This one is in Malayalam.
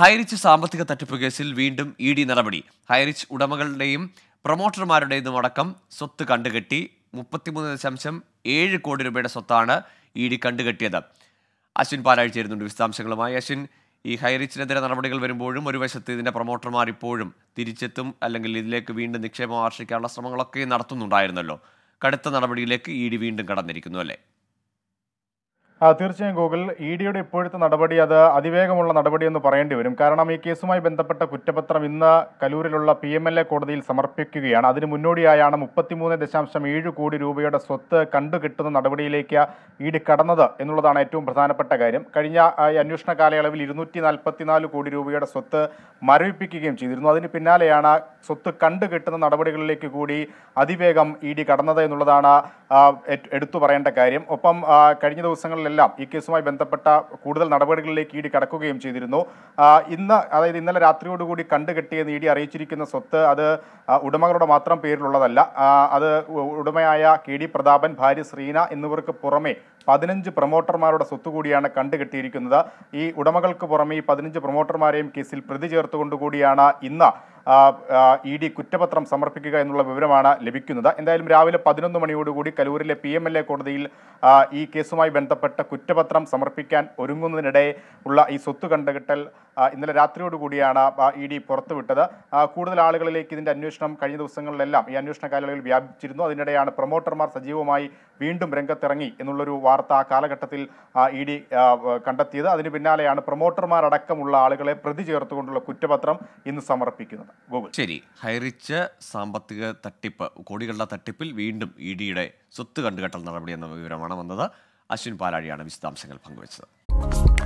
ഹൈറിച്ച് സാമ്പത്തിക തട്ടിപ്പ് കേസിൽ വീണ്ടും ഇ ഡി നടപടി ഹൈറിച്ച് ഉടമകളുടെയും പ്രൊമോട്ടർമാരുടേതും അടക്കം സ്വത്ത് കണ്ടുകെട്ടി മുപ്പത്തിമൂന്ന് ദശാംശം ഏഴ് കോടി രൂപയുടെ സ്വത്താണ് ഇ ഡി കണ്ടുകെട്ടിയത് അശ്വിൻ പാലാഴ്ച ചേരുന്നുണ്ട് വിശദാംശങ്ങളുമായി അശ്വിൻ ഈ ഹൈറിച്ചിനെതിരെ നടപടികൾ വരുമ്പോഴും ഒരു വശത്ത് ഇതിൻ്റെ പ്രൊമോട്ടർമാർ ഇപ്പോഴും തിരിച്ചെത്തും അല്ലെങ്കിൽ ഇതിലേക്ക് വീണ്ടും നിക്ഷേപം ആർഷിക്കാനുള്ള ശ്രമങ്ങളൊക്കെ നടത്തുന്നുണ്ടായിരുന്നല്ലോ കടുത്ത നടപടിയിലേക്ക് ഇ ഡി വീണ്ടും കടന്നിരിക്കുന്നു അല്ലേ തീർച്ചയായും ഗൂഗിൾ ഇ ഡിയുടെ ഇപ്പോഴത്തെ നടപടി അത് അതിവേഗമുള്ള എന്ന് പറയേണ്ടി വരും കാരണം ഈ കേസുമായി ബന്ധപ്പെട്ട കുറ്റപത്രം ഇന്ന് കലൂരിലുള്ള പി എം എൽ എ കോടതിയിൽ സമർപ്പിക്കുകയാണ് അതിന് മുന്നോടിയായാണ് മുപ്പത്തിമൂന്ന് ദശാംശം ഏഴ് കോടി രൂപയുടെ സ്വത്ത് കണ്ടുകിട്ടുന്ന നടപടിയിലേക്ക് ഇ ഡി കടന്നത് എന്നുള്ളതാണ് ഏറ്റവും പ്രധാനപ്പെട്ട കാര്യം കഴിഞ്ഞ ഈ അന്വേഷണ കാലയളവിൽ ഇരുന്നൂറ്റി നാൽപ്പത്തിനാല് കോടി രൂപയുടെ സ്വത്ത് മരവിപ്പിക്കുകയും ചെയ്തിരുന്നു അതിന് പിന്നാലെയാണ് സ്വത്ത് കണ്ടുകിട്ടുന്ന നടപടികളിലേക്ക് കൂടി അതിവേഗം ഇ ഡി കടന്നത് എന്നുള്ളതാണ് എടുത്തു പറയേണ്ട കാര്യം ഒപ്പം കഴിഞ്ഞ ദിവസങ്ങളിൽ നേതാക്കളെല്ലാം ഈ കേസുമായി ബന്ധപ്പെട്ട കൂടുതൽ നടപടികളിലേക്ക് ഇ ഡി കടക്കുകയും ചെയ്തിരുന്നു ഇന്ന് അതായത് ഇന്നലെ രാത്രിയോടുകൂടി കണ്ടുകെട്ടിയെന്ന് ഇ ഡി അറിയിച്ചിരിക്കുന്ന സ്വത്ത് അത് ഉടമകളുടെ മാത്രം പേരിലുള്ളതല്ല അത് ഉടമയായ കെ ഡി പ്രതാപൻ ഭാര്യ ശ്രീന എന്നിവർക്ക് പുറമെ പതിനഞ്ച് പ്രൊമോട്ടർമാരുടെ സ്വത്ത് കൂടിയാണ് കണ്ടുകെട്ടിയിരിക്കുന്നത് ഈ ഉടമകൾക്ക് പുറമെ ഈ പതിനഞ്ച് പ്രൊമോട്ടർമാരെയും കേസിൽ പ്രതി ചേർത്തുകൊണ്ടുകൂടിയാണ് ഇന്ന് ഇ ഡി കുറ്റപത്രം സമർപ്പിക്കുക എന്നുള്ള വിവരമാണ് ലഭിക്കുന്നത് എന്തായാലും രാവിലെ പതിനൊന്ന് മണിയോടുകൂടി കലൂരിലെ പി എം എൽ എ കോടതിയിൽ ഈ കേസുമായി ബന്ധപ്പെട്ട കുറ്റപത്രം സമർപ്പിക്കാൻ ഒരുങ്ങുന്നതിനിടെ ഉള്ള ഈ സ്വത്ത് കണ്ടുകെട്ടൽ ഇന്നലെ രാത്രിയോടുകൂടിയാണ് ഇ ഡി പുറത്തുവിട്ടത് കൂടുതൽ ആളുകളിലേക്ക് ഇതിൻ്റെ അന്വേഷണം കഴിഞ്ഞ ദിവസങ്ങളിലെല്ലാം ഈ അന്വേഷണ കാലയളവിൽ വ്യാപിച്ചിരുന്നു അതിനിടെയാണ് പ്രൊമോട്ടർമാർ സജീവമായി വീണ്ടും രംഗത്തിറങ്ങി എന്നുള്ളൊരു വാർത്ത ആ കാലഘട്ടത്തിൽ ഇ ഡി കണ്ടെത്തിയത് അതിന് പിന്നാലെയാണ് പ്രൊമോട്ടർമാരടക്കമുള്ള ആളുകളെ പ്രതി ചേർത്തുകൊണ്ടുള്ള കുറ്റപത്രം ഇന്ന് സമർപ്പിക്കുന്നത് ഗോകുൽ ശരി ഹൈറിച്ച് സാമ്പത്തിക തട്ടിപ്പ് കോടികളുടെ തട്ടിപ്പിൽ വീണ്ടും ഇ ഡിയുടെ സ്വത്ത് കണ്ടുകെട്ടൽ നടപടി എന്ന വിവരമാണ് വന്നത് അശ്വിൻ പാലാഴിയാണ് വിശദാംശങ്ങൾ പങ്കുവച്ചത്